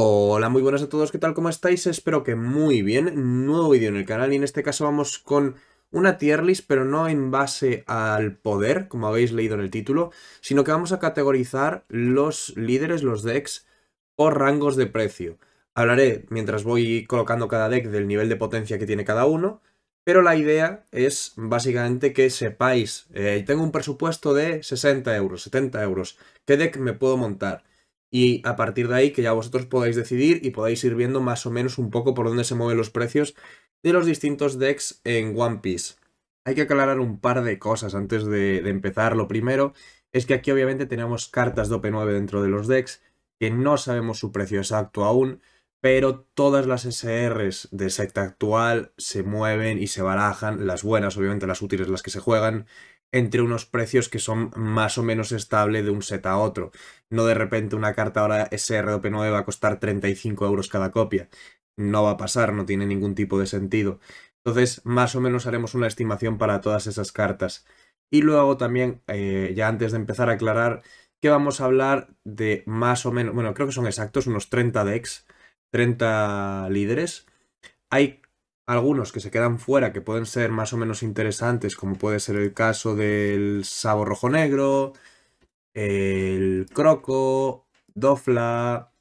Hola, muy buenas a todos, ¿qué tal? ¿Cómo estáis? Espero que muy bien. Nuevo vídeo en el canal y en este caso vamos con una tier list, pero no en base al poder, como habéis leído en el título, sino que vamos a categorizar los líderes, los decks, por rangos de precio. Hablaré mientras voy colocando cada deck del nivel de potencia que tiene cada uno, pero la idea es básicamente que sepáis, eh, tengo un presupuesto de 60 euros, 70 euros, ¿qué deck me puedo montar? y a partir de ahí que ya vosotros podáis decidir y podáis ir viendo más o menos un poco por dónde se mueven los precios de los distintos decks en One Piece. Hay que aclarar un par de cosas antes de, empezar. Lo primero es que aquí obviamente tenemos cartas de OP9 dentro de los decks que no sabemos su precio exacto aún, pero todas las SRs de secta actual se mueven y se barajan, las buenas obviamente, las útiles, las que se juegan, entre unos precios que son más o menos estable de un set a otro. No de repente una carta ahora SROP9 va a costar 35 euros cada copia. No va a pasar, no tiene ningún tipo de sentido. Entonces, más o menos haremos una estimación para todas esas cartas. Y luego también, eh, ya antes de empezar a aclarar, que vamos a hablar de más o menos, bueno, creo que son exactos, unos 30 decks, 30 líderes. Hay algunos que se quedan fuera que pueden ser más o menos interesantes, como puede ser el caso del Sabo Rojo Negro, el Croco, Dofla,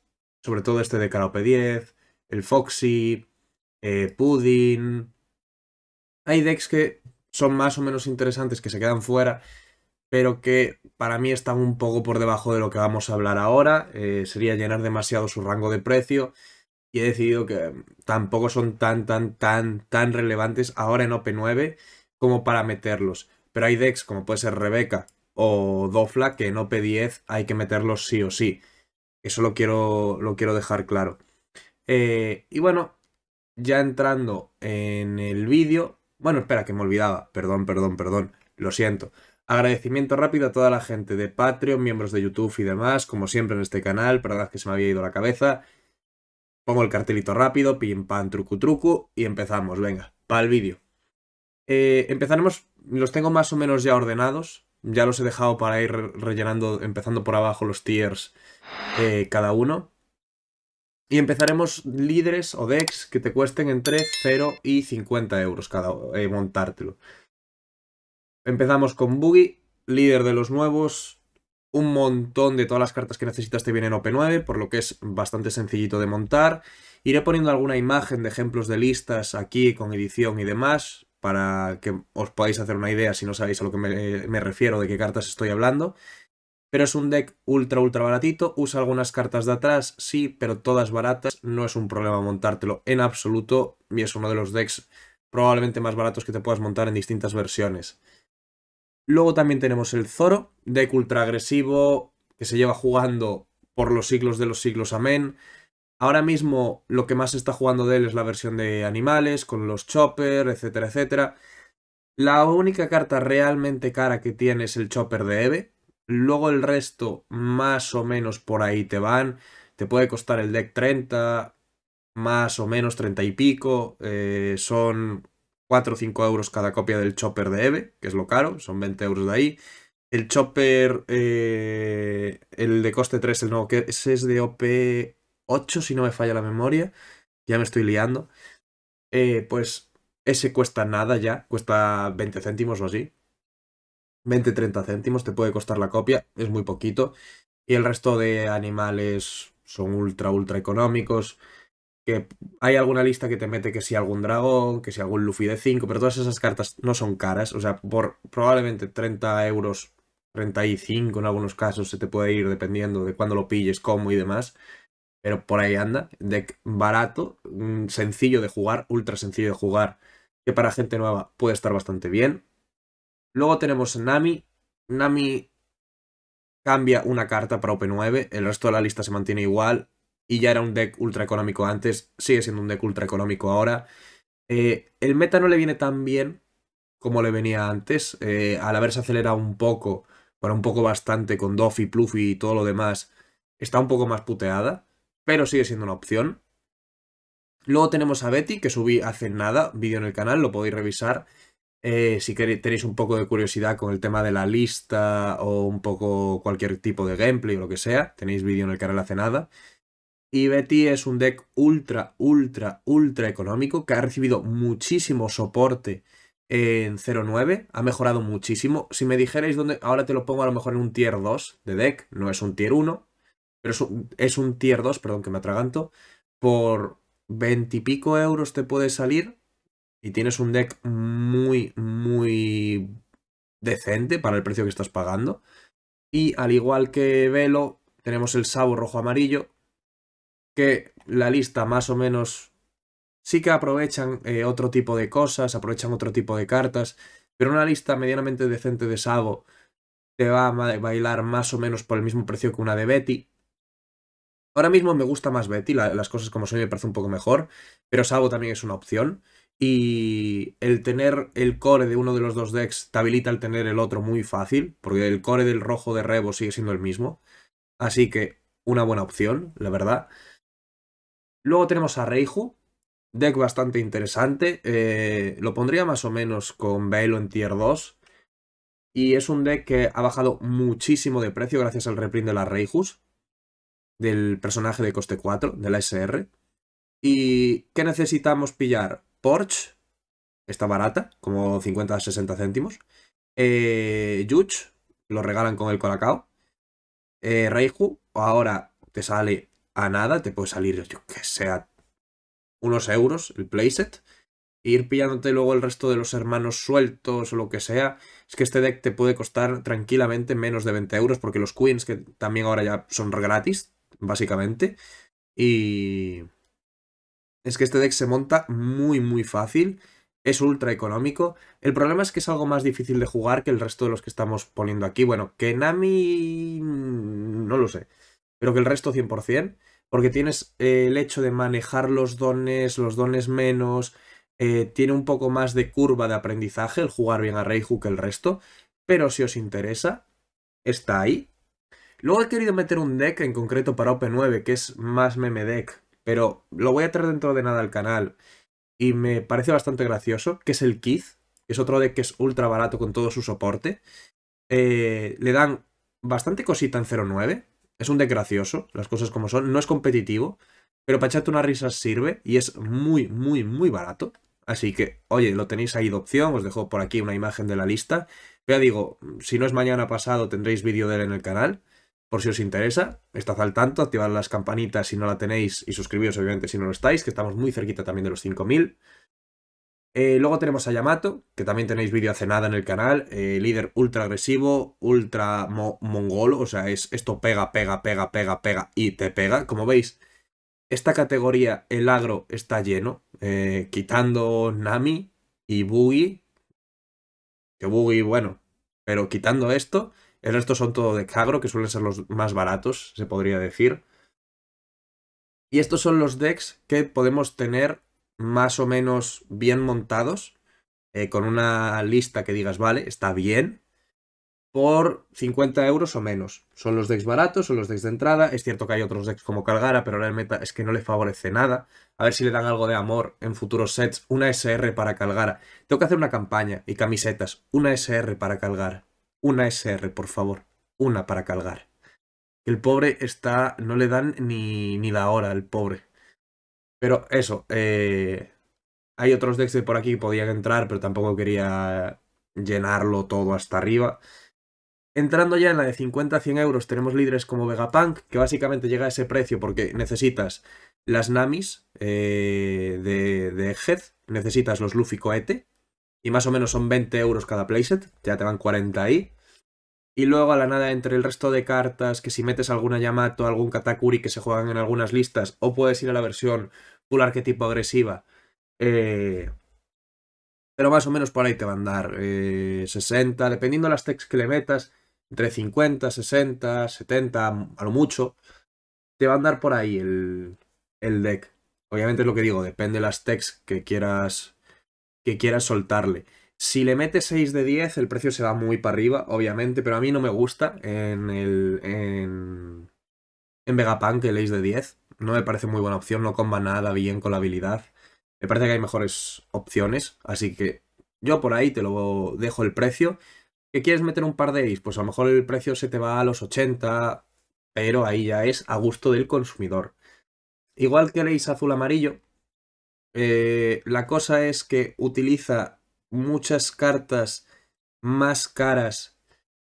sobre todo este de karop 10, el Foxy, eh, Pudding. Hay decks que son más o menos interesantes, que se quedan fuera, pero que para mí están un poco por debajo de lo que vamos a hablar ahora. Eh, sería llenar demasiado su rango de precio. Y he decidido que tampoco son tan, tan, tan, tan relevantes ahora en OP9 como para meterlos. Pero hay decks como puede ser Rebeca, o Dofla que en OP10 hay que meterlos sí o sí. Eso lo quiero, lo quiero dejar claro. Eh, y bueno, ya entrando en el vídeo... Bueno, espera, que me olvidaba. Perdón, perdón, perdón. Lo siento. Agradecimiento rápido a toda la gente de Patreon, miembros de YouTube y demás, como siempre en este canal, perdón que se me había ido la cabeza. Pongo el cartelito rápido, pim pam, trucu trucu, y empezamos, venga, para el vídeo. Eh, empezaremos, los tengo más o menos ya ordenados, ya los he dejado para ir rellenando, empezando por abajo los tiers eh, cada uno. Y empezaremos líderes o decks que te cuesten entre 0 y 50 euros cada eh, montártelo. Empezamos con Boogie, líder de los nuevos. Un montón de todas las cartas que necesitas te vienen OP9, por lo que es bastante sencillito de montar. Iré poniendo alguna imagen de ejemplos de listas aquí con edición y demás, para que os podáis hacer una idea si no sabéis a lo que me, refiero, de qué cartas estoy hablando. Pero es un deck ultra, ultra baratito. Usa algunas cartas de atrás, sí, pero todas baratas. No es un problema montártelo en absoluto. Y es uno de los decks probablemente más baratos que te puedas montar en distintas versiones. Luego también tenemos el Zoro, deck ultra agresivo, que se lleva jugando por los siglos de los siglos, amén. Ahora mismo lo que más se está jugando de él es la versión de animales, con los chopper, etcétera, etcétera. La única carta realmente cara que tiene es el chopper de Eve. Luego el resto más o menos por ahí te van. Te puede costar el deck 30, más o menos 30 y pico. Eh, son 4 o 5 euros cada copia del chopper de Eve, que es lo caro, son 20 euros de ahí. El chopper, eh, el de coste 3, el nuevo que es, es de OP 8, si no me falla la memoria, ya me estoy liando, eh, pues ese cuesta nada ya, cuesta 20 céntimos o así. 20-30 céntimos te puede costar la copia, es muy poquito. Y el resto de animales son ultra, ultra económicos. Que hay alguna lista que te mete que si algún dragón, que si algún Luffy de 5, pero todas esas cartas no son caras. O sea, por probablemente 30 euros, 35 en algunos casos, se te puede ir dependiendo de cuándo lo pilles, cómo y demás pero por ahí anda. Deck barato, sencillo de jugar, ultra sencillo de jugar, que para gente nueva puede estar bastante bien. Luego tenemos Nami. Nami cambia una carta para OP9, el resto de la lista se mantiene igual y ya era un deck ultra económico antes, sigue siendo un deck ultra económico ahora. Eh, el meta no le viene tan bien como le venía antes, eh, al haberse acelerado un poco, para un poco bastante con Doffy, Pluffy y todo lo demás, está un poco más puteada, pero sigue siendo una opción. Luego tenemos a Betty, que subí hace nada, vídeo en el canal, lo podéis revisar. Eh, si tenéis un poco de curiosidad con el tema de la lista o un poco cualquier tipo de gameplay o lo que sea, tenéis vídeo en el canal hace nada. Y Betty es un deck ultra, ultra, ultra económico que ha recibido muchísimo soporte en 0.9, ha mejorado muchísimo. Si me dijerais dónde, ahora te lo pongo a lo mejor en un tier 2 de deck, no es un tier 1, pero es un, tier 2, perdón que me atraganto. Por pico euros te puede salir y tienes un deck muy, muy decente para el precio que estás pagando. Y al igual que Velo, tenemos el Sabo rojo-amarillo, que la lista más o menos sí que aprovechan eh, otro tipo de cosas, aprovechan otro tipo de cartas, pero una lista medianamente decente de Sabo te va a bailar más o menos por el mismo precio que una de Betty. Ahora mismo me gusta más Betty, las cosas como son me parece un poco mejor, pero Sabo también es una opción. Y el tener el core de uno de los dos decks te habilita el tener el otro muy fácil, porque el core del rojo de Rebo sigue siendo el mismo. Así que una buena opción, la verdad. Luego tenemos a Reiju, deck bastante interesante. Eh, lo pondría más o menos con Velo en tier 2. Y es un deck que ha bajado muchísimo de precio gracias al reprint de las Reijus del personaje de coste 4, de la SR. ¿Y qué necesitamos pillar? Porsche, está barata, como 50 60 céntimos. Eh, Yuch, lo regalan con el Colacao. Eh, Reiju, ahora te sale a nada, te puede salir, yo que sea, unos euros el playset. ir pillándote luego el resto de los hermanos sueltos o lo que sea. Es que este deck te puede costar tranquilamente menos de 20 euros porque los queens, que también ahora ya son gratis, básicamente. Y es que este deck se monta muy, muy fácil. Es ultra económico. El problema es que es algo más difícil de jugar que el resto de los que estamos poniendo aquí. Bueno, que Nami... Mm, no lo sé. Pero que el resto 100%. Porque tienes eh, el hecho de manejar los dones, los dones menos... Eh, tiene un poco más de curva de aprendizaje el jugar bien a Reiju que el resto. Pero si os interesa, está ahí. Luego he querido meter un deck en concreto para OP9, que es más meme deck, pero lo voy a traer dentro de nada al canal. Y me parece bastante gracioso, que es el Keith, que es otro deck que es ultra barato con todo su soporte. Eh, le dan bastante cosita en 0.9. Es un deck gracioso, las cosas como son. No es competitivo, pero para echarte una risa sirve y es muy, muy, muy barato. Así que, oye, lo tenéis ahí de opción. Os dejo por aquí una imagen de la lista. Ya digo, si no es mañana pasado, tendréis vídeo de él en el canal. Por si os interesa, estad al tanto, activad las campanitas si no la tenéis y suscribiros obviamente si no lo estáis, que estamos muy cerquita también de los 5000. Eh, luego tenemos a Yamato, que también tenéis vídeo hace nada en el canal, eh, líder ultra agresivo, ultra mongol, mongolo, o sea, es esto pega, pega, pega, pega, pega y te pega. Como veis, esta categoría, el agro, está lleno, eh, quitando Nami y Boogie, que Boogie, bueno, pero quitando esto, el resto son todo de Cagro, que suelen ser los más baratos, se podría decir. Y estos son los decks que podemos tener más o menos bien montados, eh, con una lista que digas, vale, está bien, por 50 euros o menos. Son los decks baratos, son los decks de entrada. Es cierto que hay otros decks como Calgara, pero ahora el meta es que no le favorece nada. A ver si le dan algo de amor en futuros sets. Una SR para Calgara. Tengo que hacer una campaña y camisetas. Una SR para Calgara una SR, por favor. Una para calgar. El pobre está. No le dan ni, ni la hora, el pobre. Pero eso. Eh, hay otros decks de por aquí que podían entrar, pero tampoco quería llenarlo todo hasta arriba. Entrando ya en la de 50 100 euros, tenemos líderes como Vegapunk, que básicamente llega a ese precio porque necesitas las Namis eh, de, de Head, necesitas los Luffy Coete, y más o menos son 20 euros cada playset, ya te van 40 ahí. Y luego a la nada entre el resto de cartas, que si metes alguna Yamato, algún Katakuri que se juegan en algunas listas, o puedes ir a la versión full arquetipo agresiva. Eh, pero más o menos por ahí te van a dar 60, eh, dependiendo de las techs que le metas, entre 50, 60, 70, a lo mucho, te van a dar por ahí el, el deck. Obviamente es lo que digo, depende de las techs que quieras que quieras soltarle. Si le metes 6 de 10, el precio se va muy para arriba, obviamente, pero a mí no me gusta en el. en. en Vegapunk el Ace de 10. No me parece muy buena opción, no comba nada bien con la habilidad. Me parece que hay mejores opciones, así que yo por ahí te lo dejo el precio. ¿Que quieres meter un par de Ace? Pues a lo mejor el precio se te va a los 80, pero ahí ya es a gusto del consumidor. Igual que el Ace azul amarillo, eh, la cosa es que utiliza muchas cartas más caras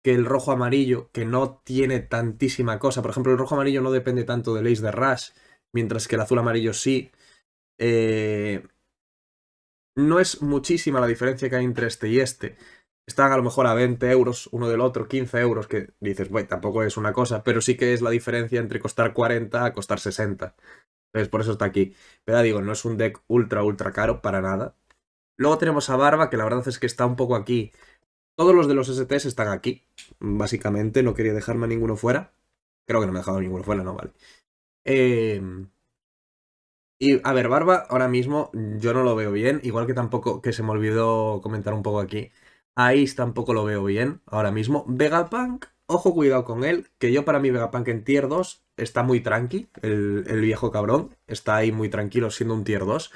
que el rojo amarillo, que no tiene tantísima cosa. Por ejemplo, el rojo amarillo no depende tanto del Ace de Rush, mientras que el azul amarillo sí. Eh, no es muchísima la diferencia que hay entre este y este. Están a lo mejor a 20 euros uno del otro, 15 euros, que dices, bueno, tampoco es una cosa, pero sí que es la diferencia entre costar 40 a costar 60. Entonces, por eso está aquí. Pero digo, no es un deck ultra, ultra caro para nada. Luego tenemos a Barba, que la verdad es que está un poco aquí. Todos los de los STs están aquí, básicamente. No quería dejarme a ninguno fuera. Creo que no me he dejado a ninguno fuera, no, vale. Em, y a ver, Barba, ahora mismo yo no lo veo bien. Igual que tampoco, que se me olvidó comentar un poco aquí. Ais tampoco lo veo bien ahora mismo. Vegapunk, ojo cuidado con él, que yo para mí Vegapunk en tier 2 está muy tranqui, el, viejo cabrón, está ahí muy tranquilo siendo un tier 2.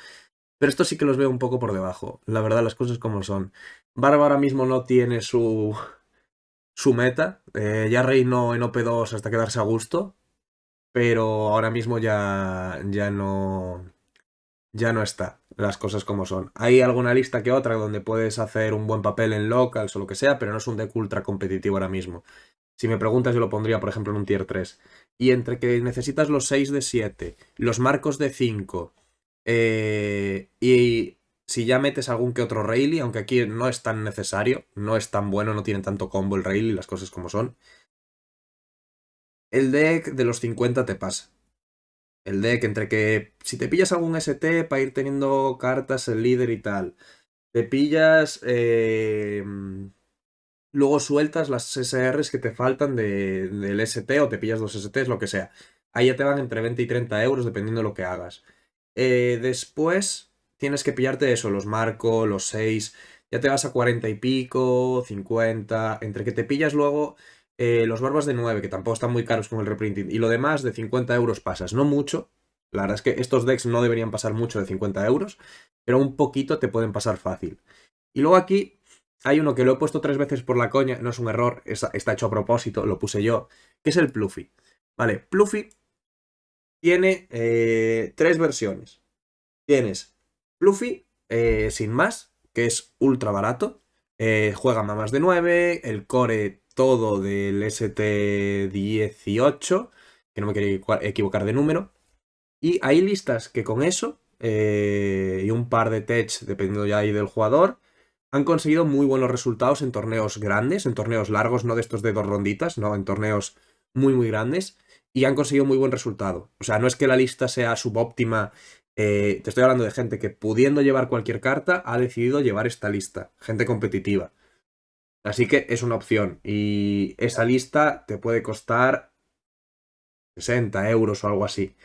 Pero esto sí que los veo un poco por debajo, la verdad las cosas como son. Barba ahora mismo no tiene su, su meta, eh, ya reinó en OP2 hasta quedarse a gusto, pero ahora mismo ya, ya no... Ya no está, las cosas como son. Hay alguna lista que otra donde puedes hacer un buen papel en locals o lo que sea, pero no es un deck ultra competitivo ahora mismo. Si me preguntas, yo lo pondría, por ejemplo, en un tier 3 y entre que necesitas los 6 de 7, los marcos de 5, eh, y si ya metes algún que otro Rayleigh, aunque aquí no es tan necesario, no es tan bueno, no tiene tanto combo el Rayleigh, las cosas como son, el deck de los 50 te pasa. El deck entre que si te pillas algún ST para ir teniendo cartas, el líder y tal, te pillas... Eh, luego sueltas las SRs que te faltan de, del ST o te pillas dos STs, lo que sea. Ahí ya te van entre 20 y 30 euros dependiendo de lo que hagas. Eh, después tienes que pillarte eso, los marco, los 6, ya te vas a 40 y pico, 50, entre que te pillas luego eh, los barbas de 9, que tampoco están muy caros con el reprinting, y lo demás de 50 euros pasas, no mucho. La verdad es que estos decks no deberían pasar mucho de 50 euros, pero un poquito te pueden pasar fácil. Y luego aquí hay uno que lo he puesto tres veces por la coña, no es un error, está hecho a propósito, lo puse yo, que es el Pluffy. Vale, Pluffy tiene eh, tres versiones. Tienes Pluffy eh, sin más, que es ultra barato, eh, juega más de 9, el core todo del ST18, que no me quería equivocar de número. Y hay listas que con eso y un par de techs dependiendo ya ahí del jugador, han conseguido muy buenos resultados en torneos grandes, en torneos largos, no de estos de dos ronditas, no, en torneos muy, muy grandes, y han conseguido muy buen resultado. O sea, no es que la lista sea subóptima, eh, te estoy hablando de gente que pudiendo llevar cualquier carta, ha decidido llevar esta lista, gente competitiva. Así que es una opción, y esa lista te puede costar 60 euros o algo así.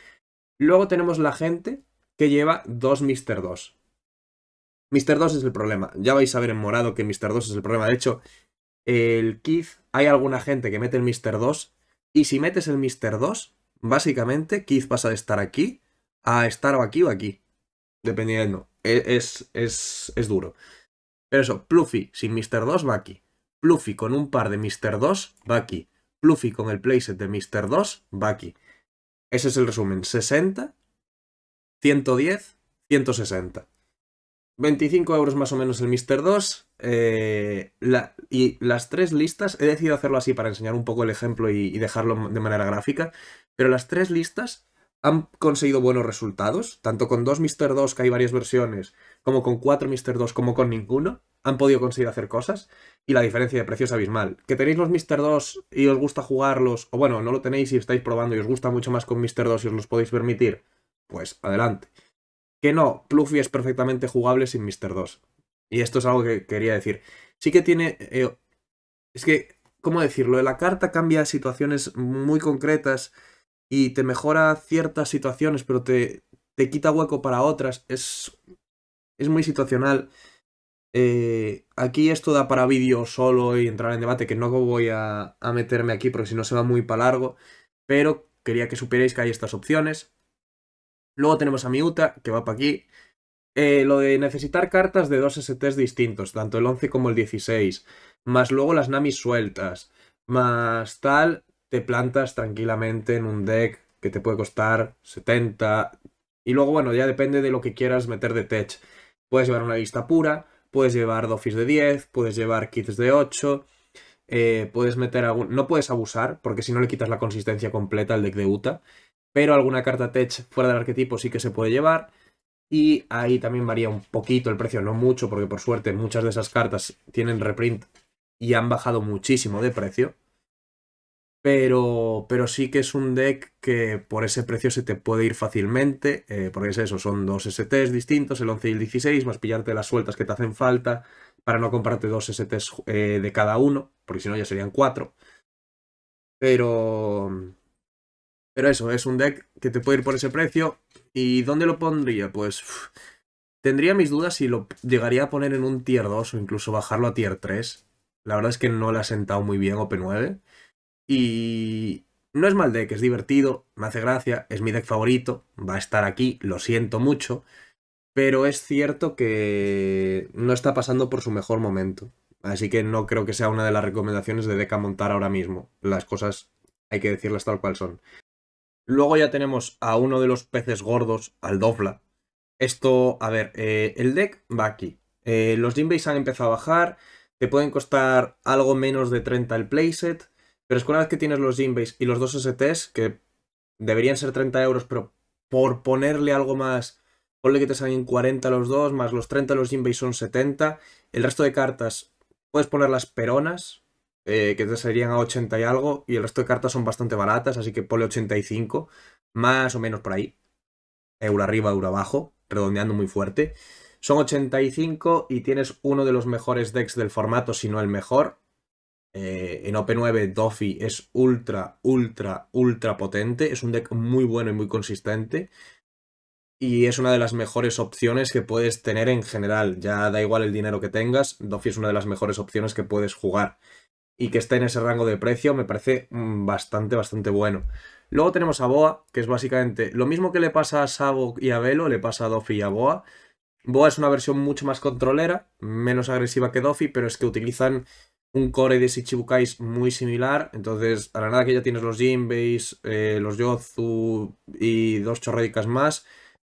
Luego tenemos la gente que lleva dos Mister 2. Mr. 2 es el problema. Ya vais a ver en morado que Mr. 2 es el problema. De hecho, el Keith, hay alguna gente que mete el Mr. 2 y si metes el Mr. 2, básicamente Keith pasa de estar aquí a estar o aquí o aquí. Dependiendo. E, es, es, es duro. Pero eso, Pluffy sin Mr. 2 va aquí. Pluffy con un par de Mr. 2 va aquí. Pluffy con el playset de Mr. 2 va aquí. Ese es el resumen. 60, 110, 160. 25 euros más o menos el Mister 2. Eh, y las tres listas, he decidido hacerlo así para enseñar un poco el ejemplo y, dejarlo de manera gráfica, pero las tres listas han conseguido buenos resultados, tanto con dos Mister 2, que hay varias versiones, como con cuatro Mister 2, como con ninguno, han podido conseguir hacer cosas, y la diferencia de precio es abismal. Que tenéis los Mister 2 y os gusta jugarlos, o bueno, no lo tenéis y estáis probando y os gusta mucho más con Mister 2 y os los podéis permitir, pues adelante que no, Pluffy es perfectamente jugable sin Mr. 2. Y esto es algo que quería decir. Sí que tiene... Eh, es que, ¿cómo decirlo? La carta cambia situaciones muy concretas y te mejora ciertas situaciones, pero te, te quita hueco para otras. Es, es muy situacional. Eh, aquí esto da para vídeo solo y entrar en debate, que no voy a, a meterme aquí porque si no se va muy para largo. Pero quería que supierais que hay estas opciones. Luego tenemos a Miuta, que va para aquí. Eh, lo de necesitar cartas de dos STs distintos, tanto el 11 como el 16. Más luego las Namis sueltas. Más tal, te plantas tranquilamente en un deck que te puede costar 70. Y luego, bueno, ya depende de lo que quieras meter de tech. Puedes llevar una lista pura, puedes llevar Dofis de 10, puedes llevar kits de 8. Eh, puedes meter algún... No puedes abusar, porque si no le quitas la consistencia completa al deck de Uta pero alguna carta tech fuera del arquetipo sí que se puede llevar. Y ahí también varía un poquito el precio, no mucho, porque por suerte muchas de esas cartas tienen reprint y han bajado muchísimo de precio. Pero, pero sí que es un deck que por ese precio se te puede ir fácilmente, eh, porque es eso, son dos STs distintos, el 11 y el 16, más pillarte las sueltas que te hacen falta, para no comprarte dos STs eh, de cada uno, porque si no ya serían cuatro. Pero, pero eso, es un deck que te puede ir por ese precio. ¿Y dónde lo pondría? Pues tendría mis dudas si lo llegaría a poner en un tier 2 o incluso bajarlo a tier 3. La verdad es que no le ha sentado muy bien OP9. Y no es mal deck, es divertido, me hace gracia, es mi deck favorito, va a estar aquí, lo siento mucho. Pero es cierto que no está pasando por su mejor momento. Así que no creo que sea una de las recomendaciones de deck a montar ahora mismo. Las cosas hay que decirlas tal cual son. Luego ya tenemos a uno de los peces gordos, al Dofla. Esto, a ver, eh, el deck va aquí. Eh, los Jinbeis han empezado a bajar, te pueden costar algo menos de 30 el playset, pero es que una vez que tienes los Jinbeis y los dos STs, que deberían ser 30 euros, pero por ponerle algo más, ponle que te salen 40 los dos, más los 30 los Jinbeis son 70, el resto de cartas puedes poner las peronas, eh, que te serían a 80 y algo, y el resto de cartas son bastante baratas, así que ponle 85, más o menos por ahí. Euro arriba, euro abajo, redondeando muy fuerte. Son 85 y tienes uno de los mejores decks del formato, si no el mejor. Eh, en OP9 Doffy es ultra, ultra, ultra potente. Es un deck muy bueno y muy consistente. Y es una de las mejores opciones que puedes tener en general. Ya da igual el dinero que tengas, Doffy es una de las mejores opciones que puedes jugar y que está en ese rango de precio me parece mm, bastante, bastante bueno. Luego tenemos a Boa, que es básicamente lo mismo que le pasa a Sabo y a Velo, le pasa a Doffy y a Boa. Boa es una versión mucho más controlera, menos agresiva que Doffy, pero es que utilizan un core de Shichibukais muy similar. Entonces, a la nada que ya tienes los Jinbeis, eh, los Yozu y dos chorreicas más,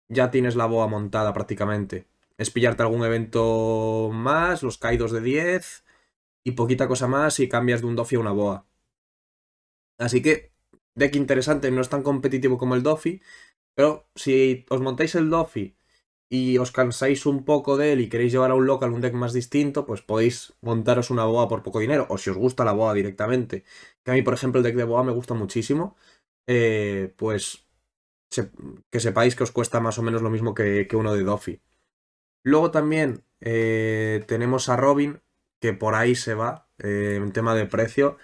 ya tienes la boa montada prácticamente. Es pillarte algún evento más, los Kaidos de 10 y poquita cosa más y cambias de un Doffy a una Boa. Así que, deck interesante, no es tan competitivo como el Doffy, pero si os montáis el Doffy y os cansáis un poco de él y queréis llevar a un local un deck más distinto, pues podéis montaros una boa por poco dinero, o si os gusta la boa directamente, que a mí por ejemplo el deck de boa me gusta muchísimo, eh, pues que sepáis que os cuesta más o menos lo mismo que, uno de Doffy. Luego también eh, tenemos a Robin, que por ahí se va eh, en tema de precio.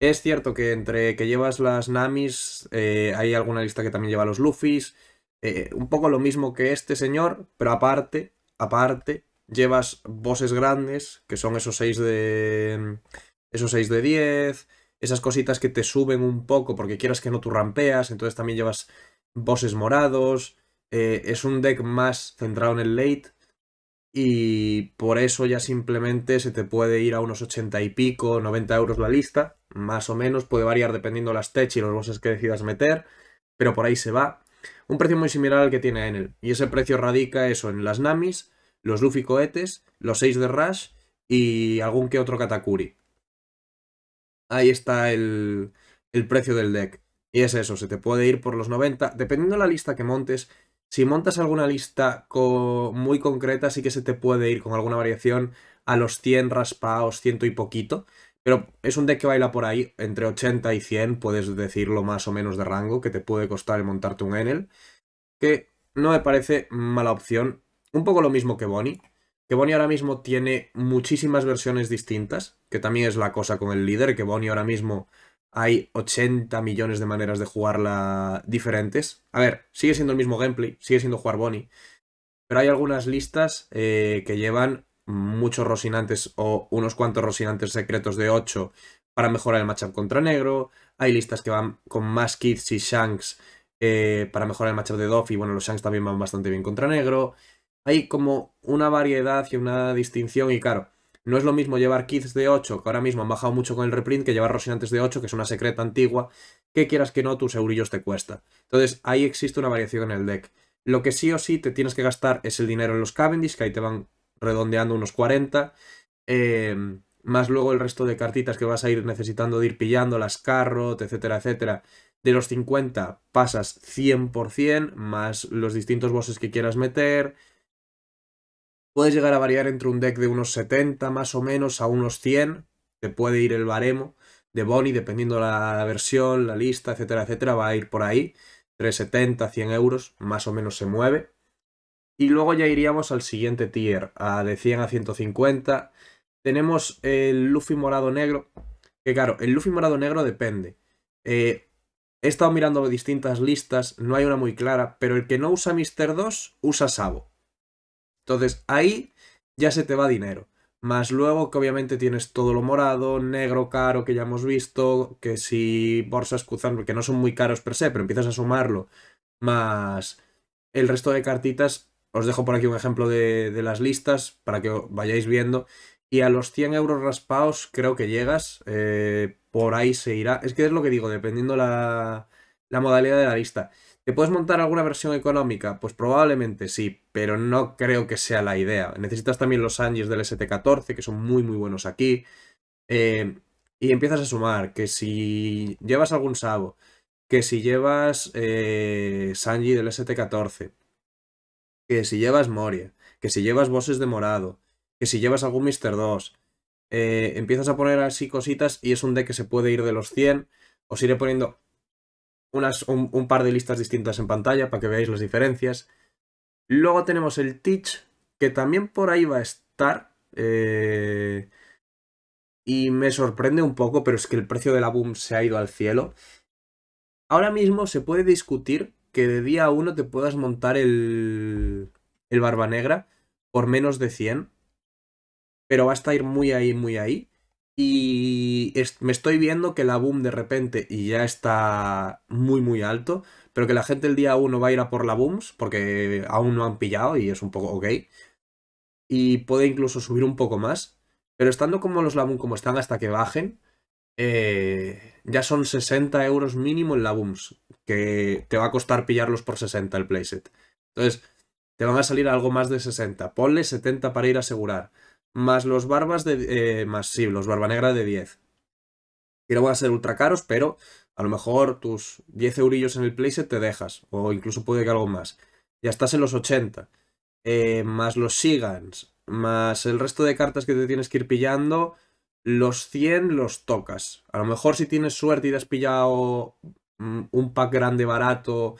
Es cierto que entre que llevas las Namis, eh, hay alguna lista que también lleva los Luffys. Eh, un poco lo mismo que este señor, pero aparte, aparte, llevas bosses grandes, que son esos 6 de. esos 6 de 10. Esas cositas que te suben un poco porque quieras que no tú rampeas. Entonces también llevas bosses morados. es un deck más centrado en el late y por eso ya simplemente se te puede ir a unos 80 y pico, 90 euros la lista, más o menos, puede variar dependiendo las tech y los bosses que decidas meter, pero por ahí se va. Un precio muy similar al que tiene Enel, y ese precio radica eso en las Namis, los Luffy cohetes, los 6 de Rush y algún que otro Katakuri. Ahí está el, el precio del deck. Y es eso, se te puede ir por los 90, dependiendo de la lista que montes, si montas alguna lista muy concreta, sí que se te puede ir con alguna variación a los 100 raspaos, ciento y poquito. Pero es un deck que baila por ahí, entre 80 y 100, puedes decirlo más o menos de rango, que te puede costar el montarte un Enel. Que no me parece mala opción. Un poco lo mismo que Bonnie. Que Bonnie ahora mismo tiene muchísimas versiones distintas, que también es la cosa con el líder, que Bonnie ahora mismo hay 80 millones de maneras de jugarla diferentes. A ver, sigue siendo el mismo gameplay, sigue siendo jugar Bonnie, pero hay algunas listas eh, que llevan muchos rosinantes o unos cuantos rosinantes secretos de 8 para mejorar el matchup contra negro. Hay listas que van con más kits y shanks eh, para mejorar el matchup de Doff y bueno, los shanks también van bastante bien contra negro. Hay como una variedad y una distinción y claro, no es lo mismo llevar kits de 8, que ahora mismo han bajado mucho con el reprint, que llevar Rosinantes de 8, que es una secreta antigua, que quieras que no, tus eurillos te cuesta. Entonces, ahí existe una variación en el deck. Lo que sí o sí te tienes que gastar es el dinero en los Cavendish, que ahí te van redondeando unos 40. Em, más luego el resto de cartitas que vas a ir necesitando de ir pillando, las Carrot, etcétera, etcétera. De los 50 pasas 100%, más los distintos bosses que quieras meter, Puede llegar a variar entre un deck de unos 70 más o menos a unos 100. Te puede ir el baremo de Bonnie, dependiendo la versión, la lista, etcétera, etcétera. Va a ir por ahí. 370, 100 euros, más o menos se mueve. Y luego ya iríamos al siguiente tier, a de 100 a 150. Tenemos el Luffy morado negro. Que claro, el Luffy morado negro depende. Eh, he estado mirando distintas listas, no hay una muy clara, pero el que no usa Mister 2 usa Sabo. Entonces ahí ya se te va dinero. Más luego que obviamente tienes todo lo morado, negro, caro, que ya hemos visto, que si borsas cruzan, porque no son muy caros per se, pero empiezas a sumarlo, más el resto de cartitas, os dejo por aquí un ejemplo de, las listas para que vayáis viendo. Y a los 100 euros raspados creo que llegas, eh, por ahí se irá. Es que es lo que digo, dependiendo la, la modalidad de la lista. ¿Te puedes montar alguna versión económica? Pues probablemente sí, pero no creo que sea la idea. Necesitas también los Angies del ST14, que son muy muy buenos aquí. Eh, y empiezas a sumar, que si llevas algún Sabo, que si llevas eh, Sanji del ST14, que si llevas Moria, que si llevas bosses de morado, que si llevas algún Mr. 2, eh, empiezas a poner así cositas y es un deck que se puede ir de los 100, os iré poniendo unas, un, par de listas distintas en pantalla para que veáis las diferencias. Luego tenemos el Teach, que también por ahí va a estar. Eh, y me sorprende un poco, pero es que el precio de la Boom se ha ido al cielo. Ahora mismo se puede discutir que de día a uno te puedas montar el, el Barba Negra por menos de 100. Pero va a estar muy ahí, muy ahí. Y me estoy viendo que la boom de repente y ya está muy muy alto, pero que la gente el día 1 va a ir a por la booms porque aún no han pillado y es un poco ok. Y puede incluso subir un poco más, pero estando como los la como están hasta que bajen, eh, ya son 60 euros mínimo en la booms, que te va a costar pillarlos por 60 el playset. Entonces, te van a salir algo más de 60. Ponle 70 para ir a asegurar. Más los barbas de... Eh, más, sí, los barba negra de 10. Y no van a ser ultra caros, pero a lo mejor tus 10 eurillos en el playset te dejas. O incluso puede que algo más. Ya estás en los 80. Eh, más los Sigans. Más el resto de cartas que te tienes que ir pillando. Los 100 los tocas. A lo mejor si tienes suerte y te has pillado mm, un pack grande barato,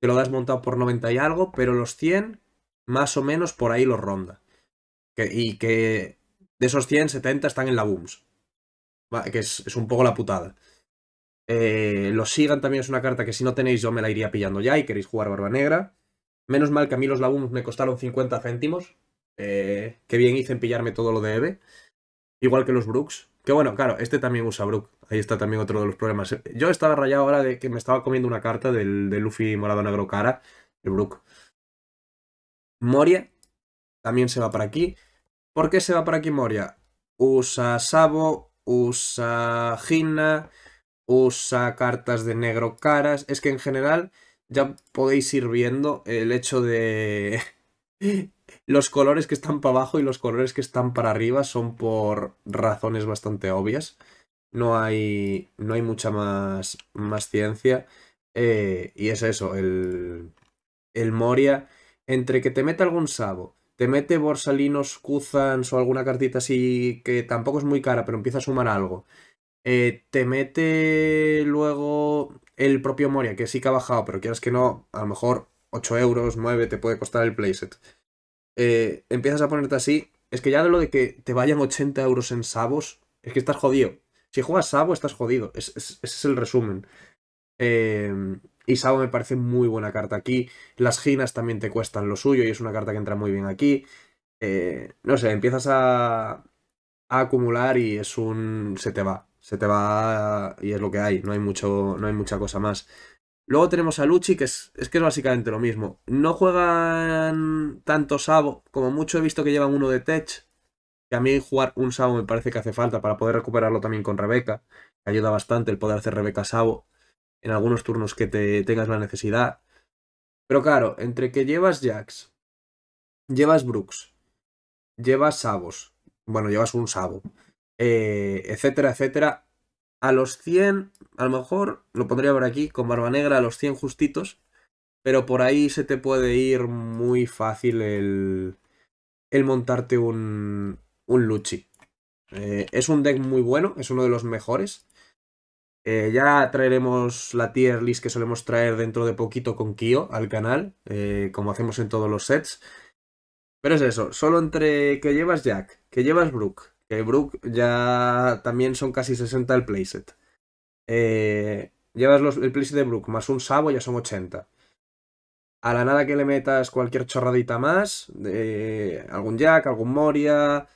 te lo has montado por 90 y algo, pero los 100 más o menos por ahí los ronda y que de esos 100, 70 están en la booms. Que es, un poco la putada. Eh, los Sigan también es una carta que si no tenéis yo me la iría pillando ya y queréis jugar Barba Negra. Menos mal que a mí los Labums me costaron 50 céntimos. Eh, que bien hice en pillarme todo lo de Eve. Igual que los Brooks. Que bueno, claro, este también usa Brook. Ahí está también otro de los problemas. Eh, yo estaba rayado ahora de que me estaba comiendo una carta del, Luffy morado negro cara. El Brook. Moria también se va para aquí. ¿Por qué se va para aquí Moria? Usa Sabo, usa Gina, usa cartas de negro caras. Es que en general ya podéis ir viendo el hecho de... los colores que están para abajo y los colores que están para arriba son por razones bastante obvias. No hay, no hay mucha más, más ciencia. Eh, y es eso, el, el Moria, entre que te meta algún sabo, te mete Borsalinos, Kuzans o alguna cartita así que tampoco es muy cara, pero empieza a sumar algo. Eh, te mete luego el propio Moria, que sí que ha bajado, pero quieras que no, a lo mejor 8 euros, 9 te puede costar el playset. Eh, empiezas a ponerte así. Es que ya de lo de que te vayan 80 euros en Sabos, es que estás jodido. Si juegas Sabo, estás jodido. ese es el resumen. Eh, y Savo me parece muy buena carta aquí. Las Ginas también te cuestan lo suyo y es una carta que entra muy bien aquí. Eh, no sé, empiezas a, acumular y es un... se te va. Se te va y es lo que hay, no hay, mucho, no hay mucha cosa más. Luego tenemos a Luchi, que es, que es básicamente lo mismo. No juegan tanto Sabo, como mucho he visto que llevan uno de Tech, que a mí jugar un Sabo me parece que hace falta para poder recuperarlo también con Rebeca. Ayuda bastante el poder hacer Rebeca Sabo en algunos turnos que te tengas la necesidad. Pero claro, entre que llevas Jax, llevas Brooks, llevas Sabos, bueno, llevas un Sabo, eh, etcétera, etcétera, a los 100, a lo mejor lo pondría por aquí, con Barba Negra a los 100 justitos, pero por ahí se te puede ir muy fácil el, montarte un, un Luchi. Eh, es un deck muy bueno, es uno de los mejores. Eh, ya traeremos la tier list que solemos traer dentro de poquito con Kio al canal, eh, como hacemos en todos los sets. Pero es eso, solo entre que llevas Jack, que llevas Brook, que Brook ya también son casi 60 el playset. Eh, llevas el playset de Brook más un Sabo ya son 80. A la nada que le metas cualquier chorradita más, eh, algún Jack, algún Moria,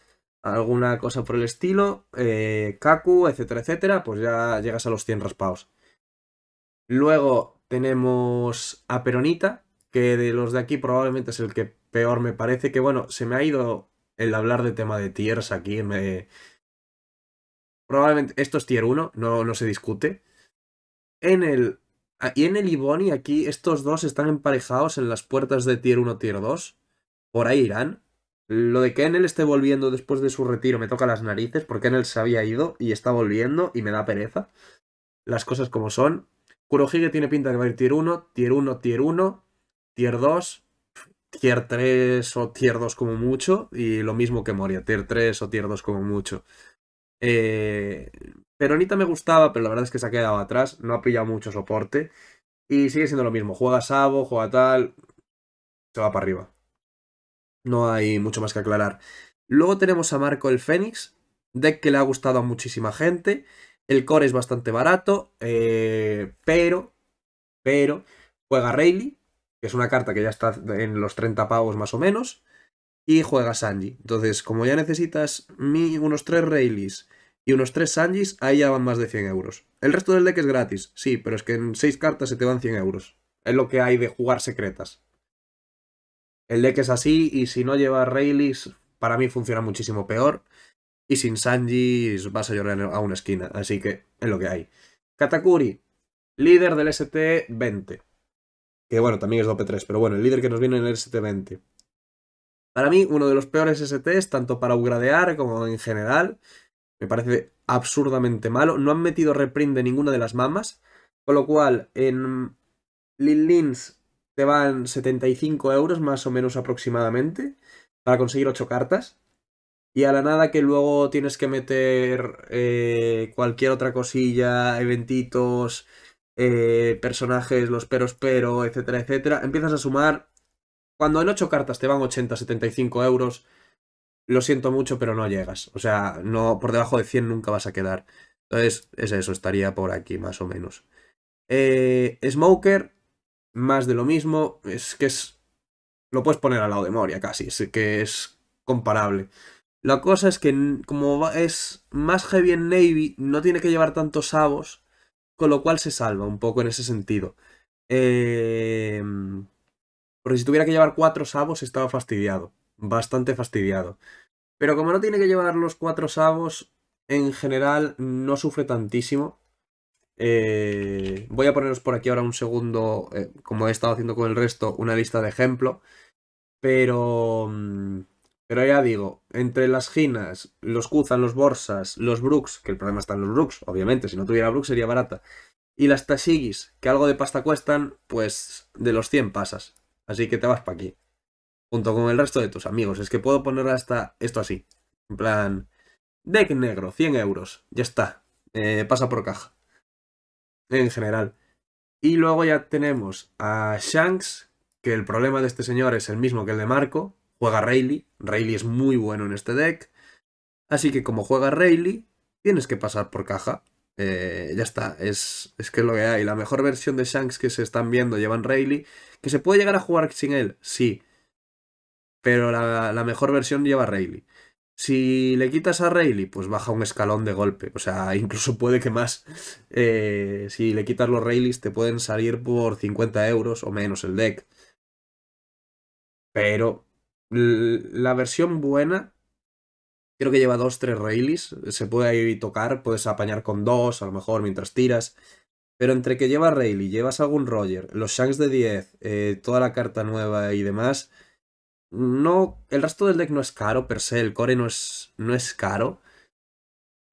alguna cosa por el estilo, eh, Kaku, etcétera, etcétera, pues ya llegas a los 100 raspados. Luego tenemos a Peronita, que de los de aquí probablemente es el que peor me parece, que bueno, se me ha ido el hablar de tema de tiers aquí, me... Probablemente esto es tier 1, no, no se discute. En el... Ah, y en el Iboni, aquí estos dos están emparejados en las puertas de tier 1, tier 2. Por ahí irán. Lo de que Enel esté volviendo después de su retiro me toca las narices, porque Enel se había ido y está volviendo y me da pereza. Las cosas como son. Kurohige tiene pinta de que va a ir tier 1, tier 1, tier 1, tier 2, tier 3 o tier 2 como mucho, y lo mismo que Moria, tier 3 o tier 2 como mucho. Eh, pero Anita me gustaba, pero la verdad es que se ha quedado atrás, no ha pillado mucho soporte, y sigue siendo lo mismo, juega Sabo, juega tal, se va para arriba. No hay mucho más que aclarar. Luego tenemos a Marco el Fénix, deck que le ha gustado a muchísima gente. El core es bastante barato, eh, pero, pero, juega Rayleigh, que es una carta que ya está en los 30 pavos más o menos, y juega Sanji. Entonces, como ya necesitas unos 3 Rayleighs y unos 3 Sanjis, ahí ya van más de 100 euros. El resto del deck es gratis, sí, pero es que en 6 cartas se te van 100 euros. Es lo que hay de jugar secretas. El deck es así y si no lleva Rayleigh, para mí funciona muchísimo peor. Y sin Sanji vas a llorar a una esquina, así que es lo que hay. Katakuri, líder del ST20. Que bueno, también es 2 p 3 pero bueno, el líder que nos viene en el ST20. Para mí, uno de los peores STs, tanto para upgradear como en general. Me parece absurdamente malo. No han metido reprint de ninguna de las mamas. Con lo cual, en Lil te van 75 euros más o menos aproximadamente para conseguir 8 cartas. Y a la nada que luego tienes que meter eh, cualquier otra cosilla, eventitos, eh, personajes, los peros pero, etcétera, etcétera. Empiezas a sumar. Cuando en 8 cartas te van 80, 75 euros, lo siento mucho, pero no llegas. O sea, no por debajo de 100 nunca vas a quedar. Entonces, es eso, estaría por aquí más o menos. Eh, Smoker, más de lo mismo. Es que es. Lo puedes poner al lado de Moria casi, es que es comparable. La cosa es que, como es más heavy en Navy, no tiene que llevar tantos sabos, con lo cual se salva un poco en ese sentido. Eh, porque si tuviera que llevar cuatro sabos, estaba fastidiado. Bastante fastidiado. Pero como no tiene que llevar los cuatro sabos, en general no sufre tantísimo. Eh, voy a poneros por aquí ahora un segundo, eh, como he estado haciendo con el resto, una lista de ejemplo. Pero, mm, pero ya digo, entre las Ginas, los Kuzan, los Borsas, los Brooks, que el problema está en los Brooks, obviamente, si no tuviera Brooks sería barata. Y las Tashigis, que algo de pasta cuestan, pues de los 100 pasas. Así que te vas para aquí. Junto con el resto de tus amigos. Es que puedo poner hasta esto así. En plan, deck negro, 100 euros. Ya está. Eh, pasa por caja en general. Y luego ya tenemos a Shanks, que el problema de este señor es el mismo que el de Marco. Juega Rayleigh. Rayleigh es muy bueno en este deck. Así que como juega Rayleigh, tienes que pasar por caja. Eh, ya está, es, que es lo que hay. La mejor versión de Shanks que se están viendo llevan Rayleigh. ¿Que se puede llegar a jugar sin él? Sí. Pero la, la mejor versión lleva Rayleigh. Si le quitas a Rayleigh, pues baja un escalón de golpe. O sea, incluso puede que más. Eh, si le quitas los Rayleigh, te pueden salir por 50 euros o menos el deck. Pero la versión buena, creo que lleva 2-3 Rayleigh. Se puede ahí tocar, puedes apañar con dos, a lo mejor mientras tiras. Pero entre que lleva Rayleigh, llevas algún Roger, los Shanks de 10, eh, toda la carta nueva y demás no, el resto del deck no es caro per se, el core no es, no es caro.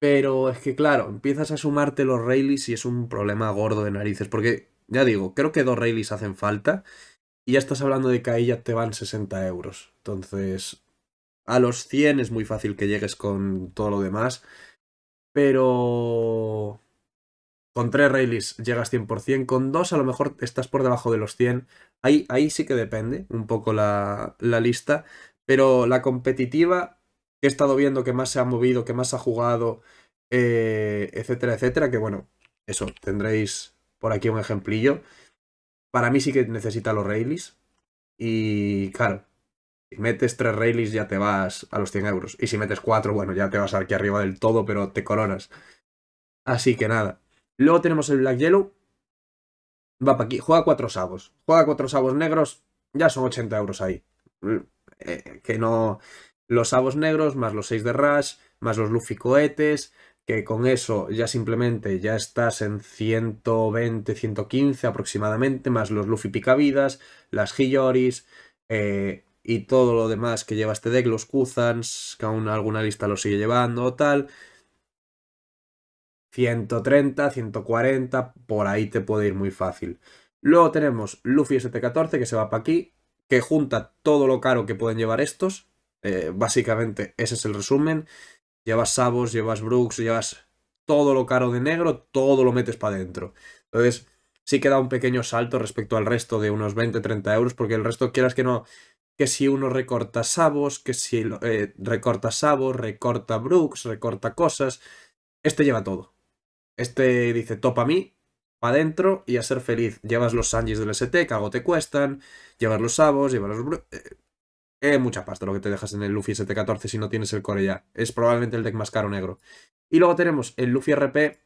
Pero es que claro, empiezas a sumarte los Rayleys y es un problema gordo de narices. Porque, ya digo, creo que dos Rayleys hacen falta. Y ya estás hablando de que ahí ya te van 60 euros. Entonces, a los 100 es muy fácil que llegues con todo lo demás. Pero... Con tres railis llegas 100%, con dos a lo mejor estás por debajo de los 100. Ahí, ahí sí que depende un poco la, lista, pero la competitiva que he estado viendo que más se ha movido, que más ha jugado, eh, etcétera, etcétera, que bueno, eso, tendréis por aquí un ejemplillo. Para mí sí que necesita los railis. Y claro, si metes tres railis, ya te vas a los 100 euros. Y si metes cuatro, bueno, ya te vas aquí arriba del todo, pero te coronas. Así que nada. Luego tenemos el Black Yellow. Va para aquí. Juega cuatro sabos. Juega cuatro sabos negros. Ya son 80 euros ahí. Mm, eh, que no. Los sabos negros, más los 6 de Rush, más los Luffy cohetes. Que con eso ya simplemente ya estás en 120, 115 aproximadamente. Más los Luffy picavidas, las Hiyoris. Eh, y todo lo demás que lleva este deck, los Kuzans, que aún alguna lista lo sigue llevando o tal. 130, 140, por ahí te puede ir muy fácil. Luego tenemos Luffy ST14 que se va para aquí, que junta todo lo caro que pueden llevar estos. Eh, básicamente ese es el resumen. Llevas Sabos, llevas Brooks, llevas todo lo caro de negro, todo lo metes para adentro. Entonces sí que da un pequeño salto respecto al resto de unos 20-30 euros, porque el resto quieras que no... Que si uno recorta Sabos, que si eh, recorta Sabos, recorta Brooks, recorta cosas... Este lleva todo. Este dice, topa a mí, para adentro y a ser feliz. Llevas los Sanjis del ST, que te cuestan, llevas los Sabos, llevas los... Eh, eh, eh, mucha pasta lo que te dejas en el Luffy ST14 si no tienes el core ya. Es probablemente el deck más caro negro. Y luego tenemos el Luffy RP,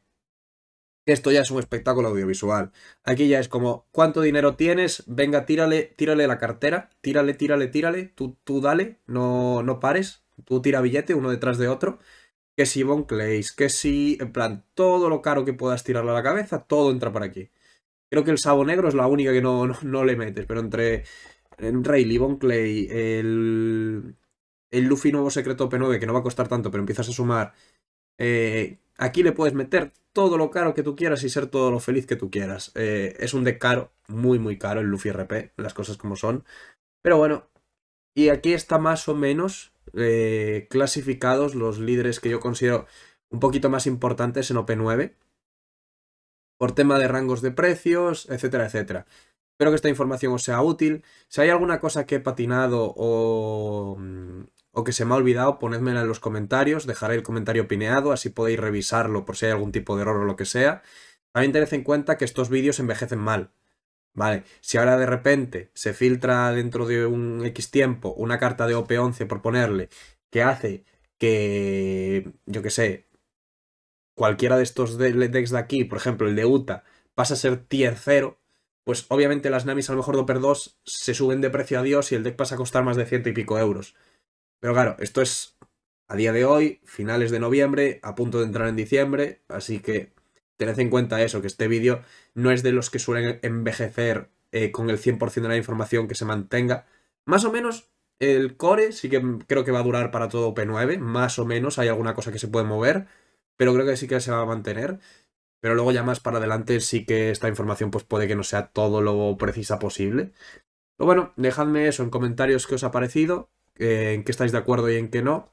esto ya es un espectáculo audiovisual. Aquí ya es como, ¿cuánto dinero tienes? Venga, tírale, tírale la cartera, tírale, tírale, tírale, tú, tú dale, no, no pares, tú tira billete uno detrás de otro que si Von Clays, que si, en plan, todo lo caro que puedas tirarle a la cabeza, todo entra por aquí. Creo que el Sabo Negro es la única que no, no, le metes, pero entre Rayleigh, Von Clay, el, el Luffy Nuevo Secreto P9, que no va a costar tanto, pero empiezas a sumar, eh, aquí le puedes meter todo lo caro que tú quieras y ser todo lo feliz que tú quieras. Eh, es un deck caro, muy muy caro el Luffy RP, las cosas como son. Pero bueno, y aquí está más o menos eh, clasificados los líderes que yo considero un poquito más importantes en OP9 por tema de rangos de precios, etcétera, etcétera. Espero que esta información os sea útil. Si hay alguna cosa que he patinado o, mm, o que se me ha olvidado, ponedmela en los comentarios. Dejaré el comentario pineado, así podéis revisarlo por si hay algún tipo de error o lo que sea. También tened en cuenta que estos vídeos envejecen mal. ¿Vale? Si ahora de repente se filtra dentro de un X tiempo una carta de OP11 por ponerle que hace que, yo qué sé, cualquiera de estos decks de aquí, por ejemplo el de Uta, pasa a ser tier 0, pues obviamente las Namis a lo mejor de op 2 se suben de precio a Dios y el deck pasa a costar más de ciento y pico euros. Pero claro, esto es a día de hoy, finales de noviembre, a punto de entrar en diciembre, así que tened en cuenta eso, que este vídeo no es de los que suelen envejecer eh, con el 100% de la información que se mantenga. Más o menos el core sí que creo que va a durar para todo P9, más o menos hay alguna cosa que se puede mover, pero creo que sí que se va a mantener. Pero luego ya más para adelante sí que esta información pues puede que no sea todo lo precisa posible. Pero bueno, dejadme eso en comentarios que os ha parecido, eh, en qué estáis de acuerdo y en qué no.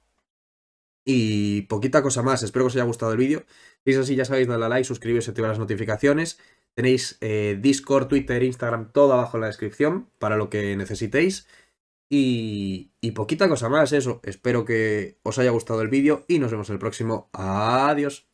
Y poquita cosa más, espero que os haya gustado el vídeo. Si es así, ya sabéis, dadle a like, suscribiros y activar las notificaciones. Tenéis eh, Discord, Twitter, Instagram, todo abajo en la descripción para lo que necesitéis. Y, y poquita cosa más, eso. Espero que os haya gustado el vídeo y nos vemos en el próximo. Adiós.